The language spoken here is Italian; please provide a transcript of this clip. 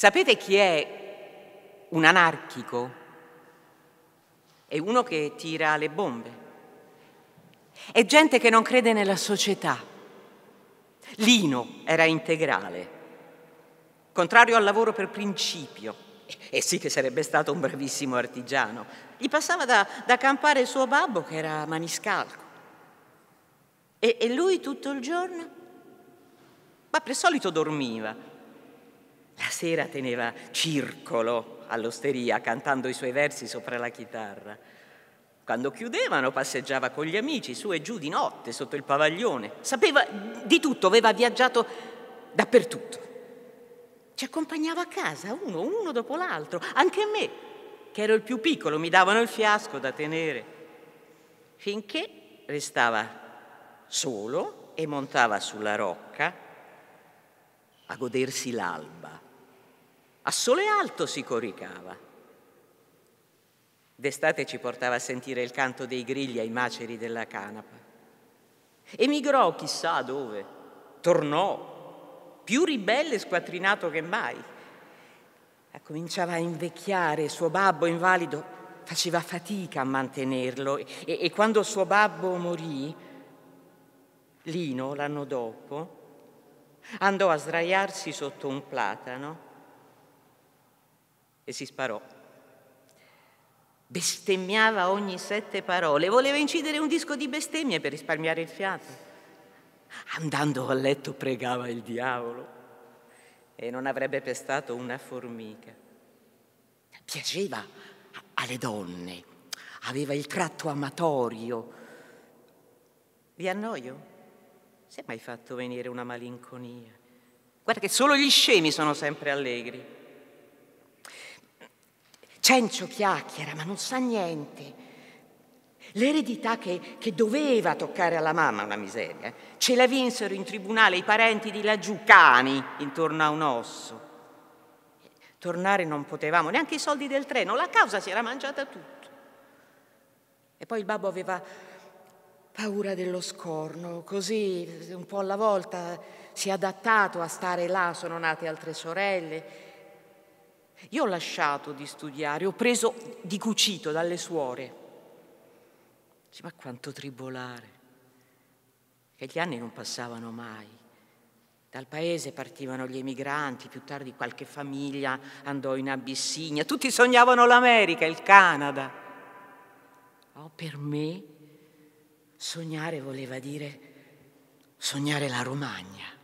Sapete chi è un anarchico? È uno che tira le bombe. È gente che non crede nella società. Lino era integrale, contrario al lavoro per principio. E sì che sarebbe stato un bravissimo artigiano. Gli passava da, da campare il suo babbo che era maniscalco. E, e lui tutto il giorno? Ma per solito dormiva, sera teneva circolo all'osteria cantando i suoi versi sopra la chitarra. Quando chiudevano passeggiava con gli amici su e giù di notte sotto il pavaglione. Sapeva di tutto, aveva viaggiato dappertutto. Ci accompagnava a casa uno, uno dopo l'altro, anche a me, che ero il più piccolo, mi davano il fiasco da tenere. Finché restava solo e montava sulla rocca a godersi l'alba. A sole alto si coricava. D'estate ci portava a sentire il canto dei grilli ai maceri della canapa. Emigrò chissà dove, tornò, più ribelle e squattrinato che mai. Cominciava a invecchiare, suo babbo invalido faceva fatica a mantenerlo e, e quando suo babbo morì, Lino l'anno dopo, andò a sdraiarsi sotto un platano e si sparò. Bestemmiava ogni sette parole, voleva incidere un disco di bestemmie per risparmiare il fiato. Andando a letto pregava il diavolo e non avrebbe pestato una formica. Piaceva alle donne, aveva il tratto amatorio. Vi annoio? Si è mai fatto venire una malinconia? Guarda che solo gli scemi sono sempre allegri. Cencio chiacchiera, ma non sa niente. L'eredità che, che, doveva toccare alla mamma, una miseria, eh, ce la vinsero in tribunale i parenti di laggiù, cani, intorno a un osso. Tornare non potevamo, neanche i soldi del treno, la causa si era mangiata tutto. E poi il babbo aveva paura dello scorno, così un po' alla volta si è adattato a stare là, sono nate altre sorelle io ho lasciato di studiare, ho preso di cucito dalle suore. Sì, ma quanto tribolare, che gli anni non passavano mai. Dal paese partivano gli emigranti, più tardi qualche famiglia andò in Abissinia, tutti sognavano l'America, il Canada. Oh, per me sognare voleva dire sognare la Romagna.